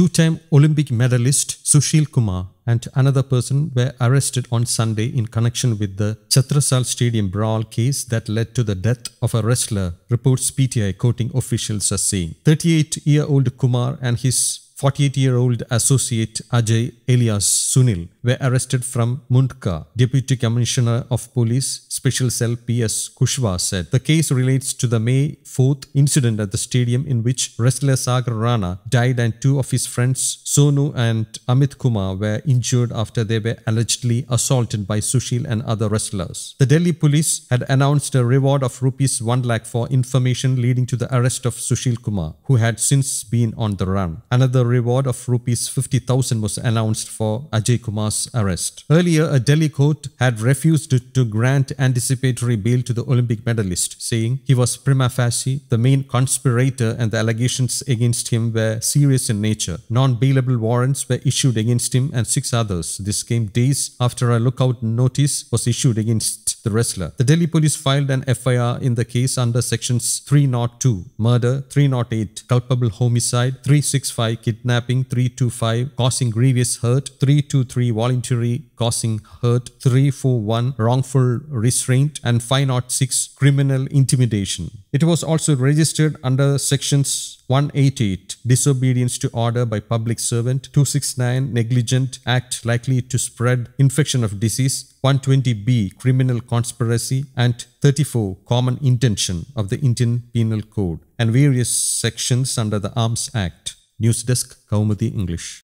Two-time Olympic medalist Sushil Kumar and another person were arrested on Sunday in connection with the Chhatrasal Stadium brawl case that led to the death of a wrestler, reports PTI quoting officials as saying. 38-year-old Kumar and his 48-year-old associate Ajay Elias Sunil were arrested from Mundka, Deputy Commissioner of Police, Special Cell PS Kushwa said. The case relates to the May 4th incident at the stadium in which wrestler Sagar Rana died and two of his friends Sonu and Amit Kumar were injured after they were allegedly assaulted by Sushil and other wrestlers. The Delhi police had announced a reward of rupees 1 lakh for information leading to the arrest of Sushil Kumar, who had since been on the run. Another reward of rupees 50,000 was announced for Ajay Kumar's arrest. Earlier, a Delhi court had refused to grant anticipatory bail to the Olympic medalist, saying he was prima facie the main conspirator and the allegations against him were serious in nature. Non-bailable warrants were issued against him and six others. This came days after a lookout notice was issued against the wrestler. The Delhi police filed an FIR in the case under sections 302 murder, 308 culpable homicide, 365 kidnapping, 325 causing grievous hurt, 323 voluntary causing hurt, 341 wrongful restraint, and 506 criminal intimidation. It was also registered under sections 188 disobedience to order by public servant 269 negligent act likely to spread infection of disease 120B criminal conspiracy and 34 common intention of the Indian Penal Code and various sections under the Arms Act. News Desk Kaumadi English.